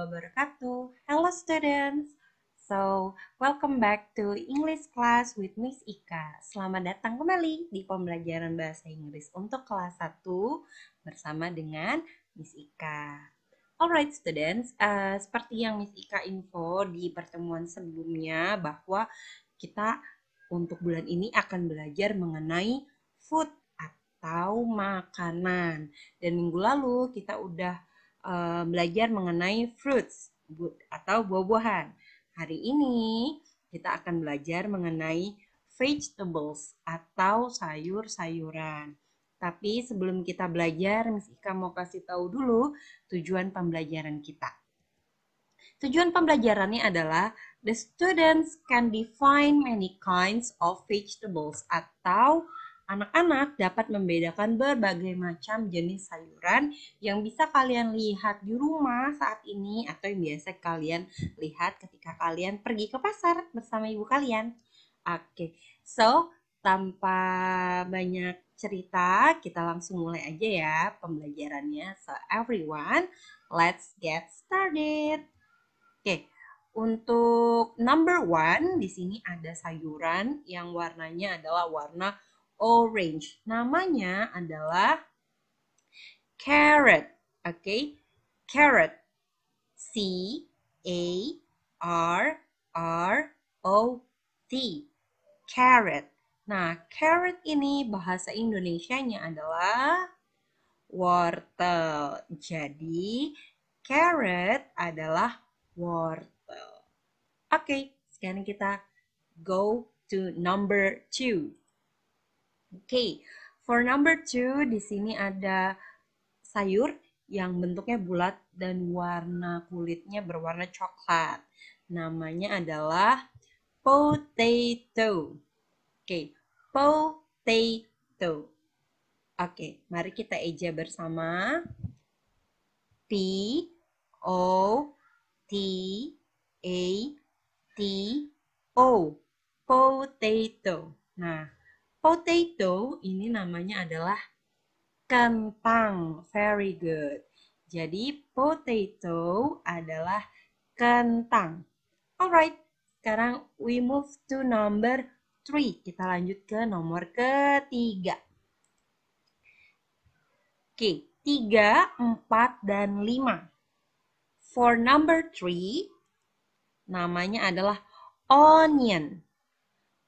wabarakatuh. Hello students. So, welcome back to English class with Miss Ika. Selamat datang kembali di pembelajaran bahasa Inggris untuk kelas 1 bersama dengan Miss Ika. Alright students, uh, seperti yang Miss Ika info di pertemuan sebelumnya bahwa kita untuk bulan ini akan belajar mengenai food atau makanan. Dan minggu lalu kita udah Eh, belajar mengenai fruits atau buah-buahan. Hari ini kita akan belajar mengenai vegetables atau sayur-sayuran. Tapi sebelum kita belajar, Miss Ika mau kasih tahu dulu tujuan pembelajaran kita. Tujuan pembelajarannya adalah the students can define many kinds of vegetables atau Anak-anak dapat membedakan berbagai macam jenis sayuran yang bisa kalian lihat di rumah saat ini atau yang biasa kalian lihat ketika kalian pergi ke pasar bersama ibu kalian. Oke, so tanpa banyak cerita, kita langsung mulai aja ya pembelajarannya. So everyone, let's get started. Oke, untuk number one di sini ada sayuran yang warnanya adalah warna orange. Namanya adalah carrot. Oke, okay? carrot. C A R R O T. Carrot. Nah, carrot ini bahasa Indonesianya adalah wortel. Jadi, carrot adalah wortel. Oke, okay, sekarang kita go to number two okay. for number two di sini ada sayur yang bentuknya bulat dan warna kulitnya berwarna coklat. Namanya adalah potato. Oke, okay. potato. Oke, okay. mari kita eja bersama. P O T A T O potato. Nah, Potato ini namanya adalah kentang. Very good. Jadi potato adalah kentang. Alright, sekarang we move to number three. Kita lanjut ke nomor ketiga. Oke, okay, 3, 4, dan lima. For number three, namanya adalah onion.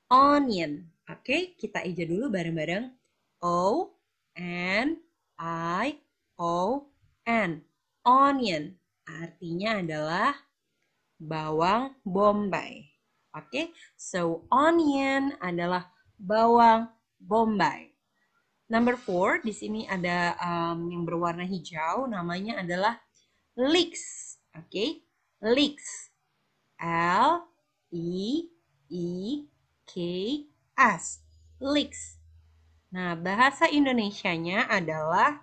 Onion. Oke, kita ija dulu bareng-bareng. O N I O N. Onion. Artinya adalah bawang bombay. Oke, so onion adalah bawang bombay. Number four, di sini ada um, yang berwarna hijau, namanya adalah leeks. Oke, okay? leeks. L E E K as, leeks. Nah, bahasa Indonesianya adalah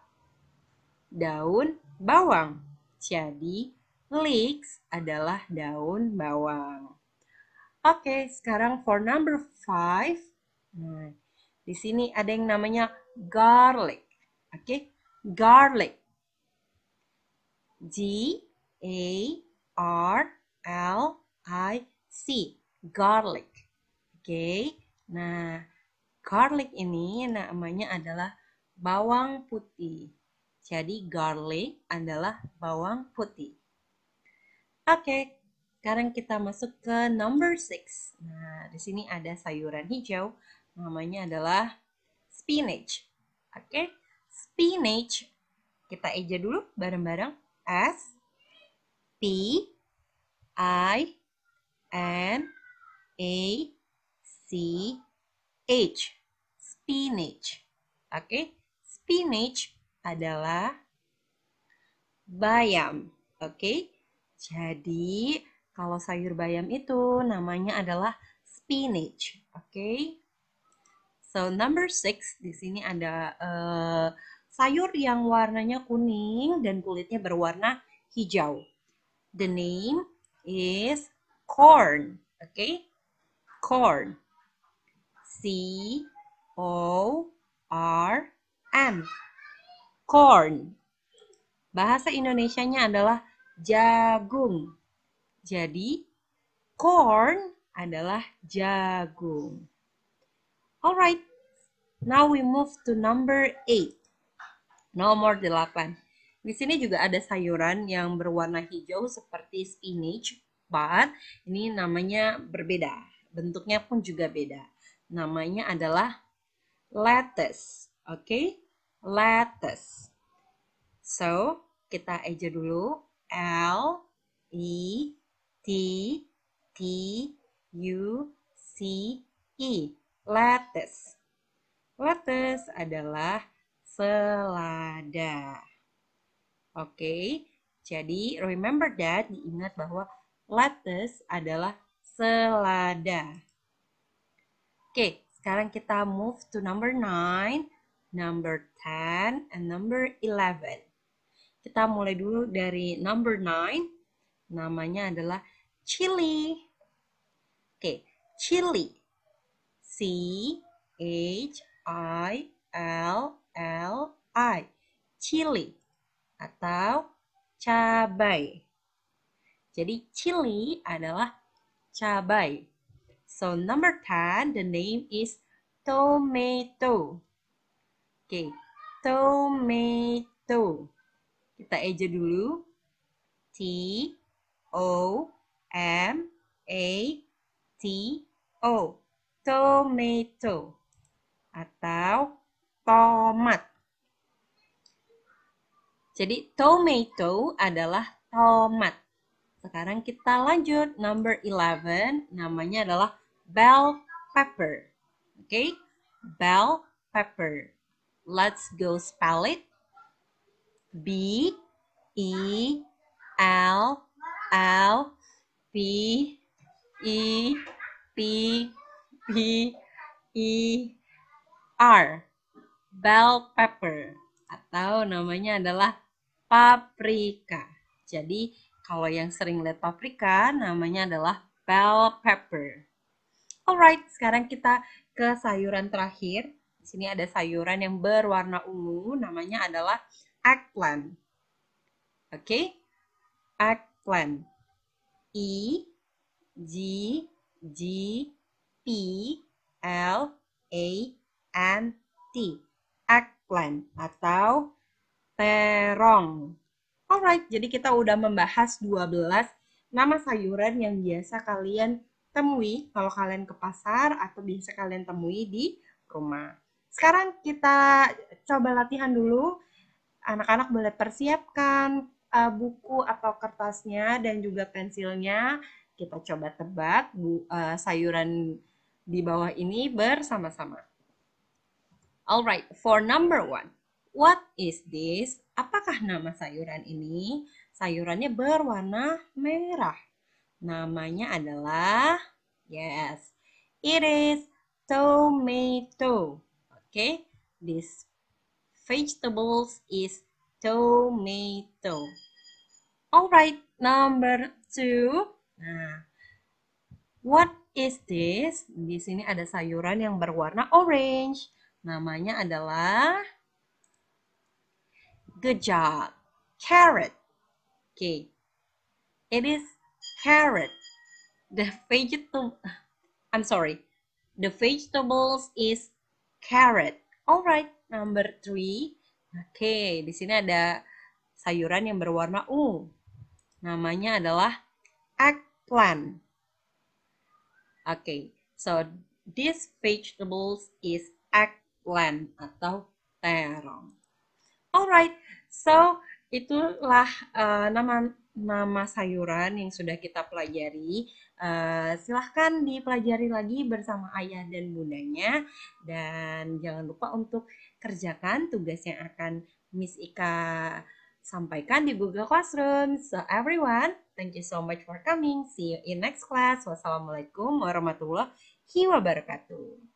daun bawang. Jadi, leeks adalah daun bawang. Oke, sekarang for number five. Nah, di sini ada yang namanya garlic. Oke, garlic. G A R L I C. Garlic. Oke. Nah, garlic ini namanya adalah bawang putih. Jadi garlic adalah bawang putih. Oke, okay, sekarang kita masuk ke number six Nah, di sini ada sayuran hijau namanya adalah spinach. Oke, okay? spinach kita eja dulu bareng-bareng S P I N A C-H, spinach. Oke, okay? spinach adalah bayam. Oke, okay? jadi kalau sayur bayam itu namanya adalah spinach. Oke, okay? so number six di sini ada uh, sayur yang warnanya kuning dan kulitnya berwarna hijau. The name is corn. Oke, okay? corn. C O R N. Corn. Bahasa Indonesianya adalah jagung. Jadi corn adalah jagung. Alright. Now we move to number 8. Nomor 8. Di sini juga ada sayuran yang berwarna hijau seperti spinach, but ini namanya berbeda. Bentuknya pun juga beda namanya adalah lettuce. Oke, okay? lettuce. So, kita aja dulu L E T T U C E. Lettuce. Lettuce adalah selada. Oke, okay? jadi remember that diingat bahwa lettuce adalah selada. Oke, sekarang kita move to number 9, number 10, and number 11. Kita mulai dulu dari number 9. Namanya adalah chili. Oke, chili. C H I L L I. Chili atau cabai. Jadi chili adalah cabai. So number 10, the name is tomato. okay. tomato. Kita eja dulu. T O M A T O. Tomato atau tomat. Jadi tomato adalah tomat. Sekarang kita lanjut number 11 namanya adalah bell pepper. Oke, okay? bell pepper. Let's go spell it. B E L L P E P P E R bell pepper atau namanya adalah paprika. Jadi kalau yang sering lihat paprika, namanya adalah bell pepper. Alright, sekarang kita ke sayuran terakhir. Di sini ada sayuran yang berwarna ungu, namanya adalah eggplant. Oke, okay? eggplant. E, G, G, P, L, A, N, T. Eggplant atau terong. Alright, jadi kita udah membahas 12 nama sayuran yang biasa kalian temui kalau kalian ke pasar atau bisa kalian temui di rumah. Sekarang kita coba latihan dulu. Anak-anak boleh persiapkan uh, buku atau kertasnya dan juga pensilnya. Kita coba tebak bu, uh, sayuran di bawah ini bersama-sama. Alright, for number one, what is this Apakah nama sayuran ini? Sayurannya berwarna merah. Namanya adalah yes. It is tomato. Okay? This vegetables is tomato. Alright, number two. Nah, what is this? Di sini ada sayuran yang berwarna orange. Namanya adalah Good job. Carrot. Okay. It is carrot. The vegetable, I'm sorry. The vegetables is carrot. Alright, number three. okay, di sini ada sayuran yang berwarna u. Namanya adalah eggplant. okay, so this vegetables is eggplant atau terong. Alright, so itulah uh, nama nama sayuran yang sudah kita pelajari. Uh, silahkan dipelajari lagi bersama ayah dan bundanya. Dan jangan lupa untuk kerjakan tugas yang akan Miss Ika sampaikan di Google Classroom. So everyone, thank you so much for coming. See you in next class. Wassalamualaikum warahmatullahi wabarakatuh.